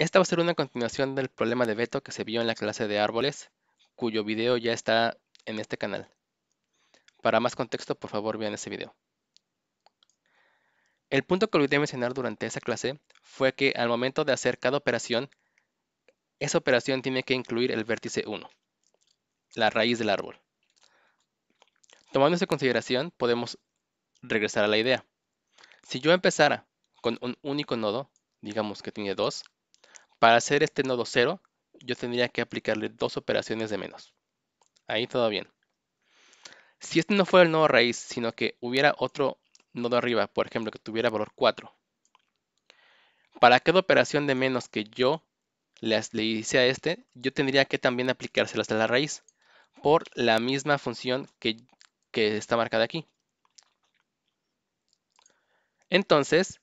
Esta va a ser una continuación del problema de Beto que se vio en la clase de árboles, cuyo video ya está en este canal. Para más contexto, por favor vean ese video. El punto que olvidé mencionar durante esa clase fue que al momento de hacer cada operación, esa operación tiene que incluir el vértice 1, la raíz del árbol. Tomando esa consideración, podemos regresar a la idea. Si yo empezara con un único nodo, digamos que tiene dos, para hacer este nodo 0, yo tendría que aplicarle dos operaciones de menos. Ahí todo bien. Si este no fuera el nodo raíz, sino que hubiera otro nodo arriba, por ejemplo, que tuviera valor 4, para cada operación de menos que yo le hice a este, yo tendría que también aplicárselas a la raíz por la misma función que, que está marcada aquí. Entonces,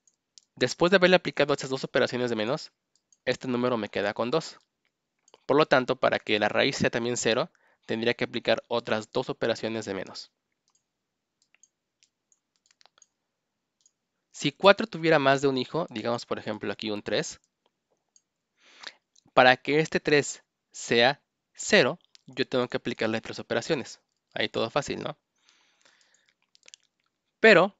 después de haberle aplicado estas dos operaciones de menos, este número me queda con 2. Por lo tanto, para que la raíz sea también 0, tendría que aplicar otras dos operaciones de menos. Si 4 tuviera más de un hijo, digamos por ejemplo aquí un 3, para que este 3 sea 0, yo tengo que aplicar las tres operaciones. Ahí todo fácil, ¿no? Pero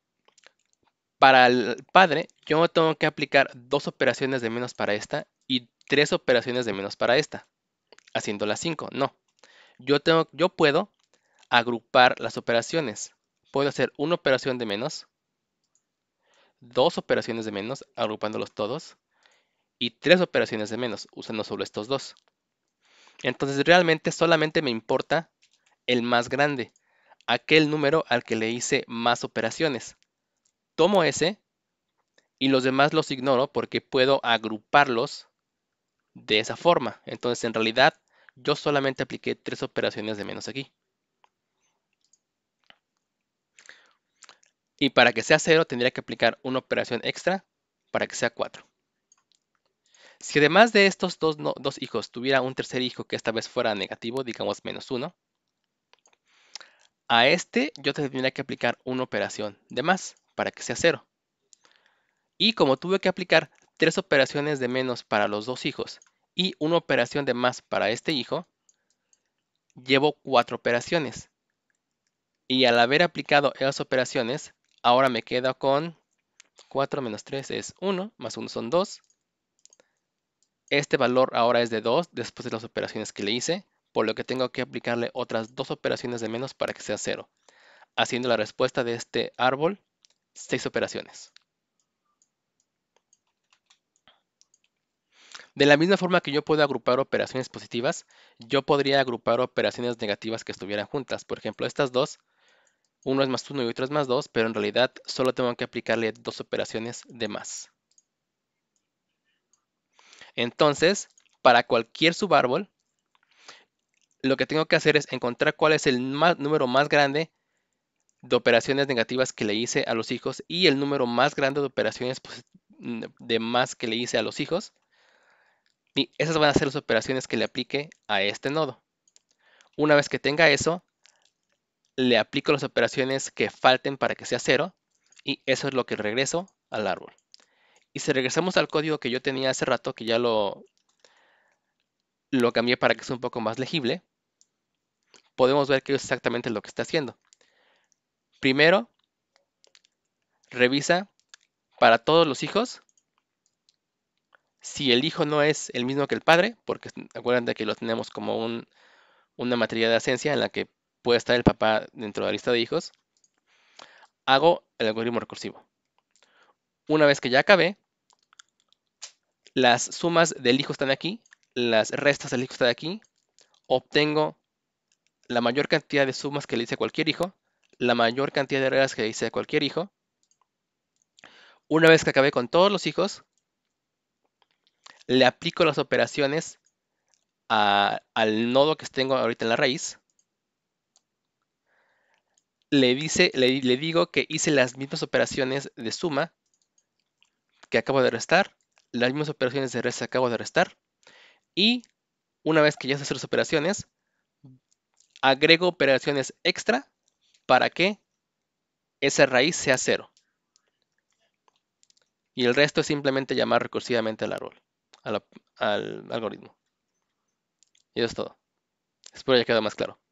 para el padre, yo tengo que aplicar dos operaciones de menos para esta y tres operaciones de menos para esta, haciendo las 5. No, yo, tengo, yo puedo agrupar las operaciones. Puedo hacer una operación de menos, dos operaciones de menos, agrupándolos todos, y tres operaciones de menos, usando solo estos dos. Entonces realmente solamente me importa el más grande, aquel número al que le hice más operaciones. Tomo ese y los demás los ignoro porque puedo agruparlos de esa forma. Entonces, en realidad, yo solamente apliqué tres operaciones de menos aquí. Y para que sea cero tendría que aplicar una operación extra para que sea cuatro, Si además de estos dos, dos, hijos tuviera un tercer hijo que esta vez fuera negativo, digamos menos 1, a este yo tendría que aplicar una operación de más para que sea cero Y como tuve que aplicar tres operaciones de menos para los dos hijos y una operación de más para este hijo, llevo cuatro operaciones. Y al haber aplicado esas operaciones, ahora me quedo con 4 menos 3 es 1, más 1 son 2. Este valor ahora es de 2 después de las operaciones que le hice, por lo que tengo que aplicarle otras dos operaciones de menos para que sea 0, haciendo la respuesta de este árbol 6 operaciones. De la misma forma que yo puedo agrupar operaciones positivas, yo podría agrupar operaciones negativas que estuvieran juntas. Por ejemplo, estas dos, uno es más uno y otro es más dos, pero en realidad solo tengo que aplicarle dos operaciones de más. Entonces, para cualquier subárbol, lo que tengo que hacer es encontrar cuál es el número más grande de operaciones negativas que le hice a los hijos y el número más grande de operaciones de más que le hice a los hijos y esas van a ser las operaciones que le aplique a este nodo. Una vez que tenga eso, le aplico las operaciones que falten para que sea cero y eso es lo que regreso al árbol. Y si regresamos al código que yo tenía hace rato, que ya lo, lo cambié para que sea un poco más legible, podemos ver que es exactamente lo que está haciendo. Primero, revisa para todos los hijos si el hijo no es el mismo que el padre, porque acuérdense que lo tenemos como una materia de ascencia en la que puede estar el papá dentro de la lista de hijos, hago el algoritmo recursivo. Una vez que ya acabé, las sumas del hijo están aquí, las restas del hijo están aquí, obtengo la mayor cantidad de sumas que le hice a cualquier hijo, la mayor cantidad de reglas que le hice a cualquier hijo. Una vez que acabé con todos los hijos, le aplico las operaciones al nodo que tengo ahorita en la raíz. Le, dice, le, digo que hice las mismas operaciones de suma que acabo de restar, las mismas operaciones de resta que acabo de restar, y una vez que ya se hacen las operaciones, agrego operaciones extra para que esa raíz sea cero. Y el resto es simplemente llamar recursivamente al árbol al algoritmo. Y eso es todo. Espero haya quedado más claro.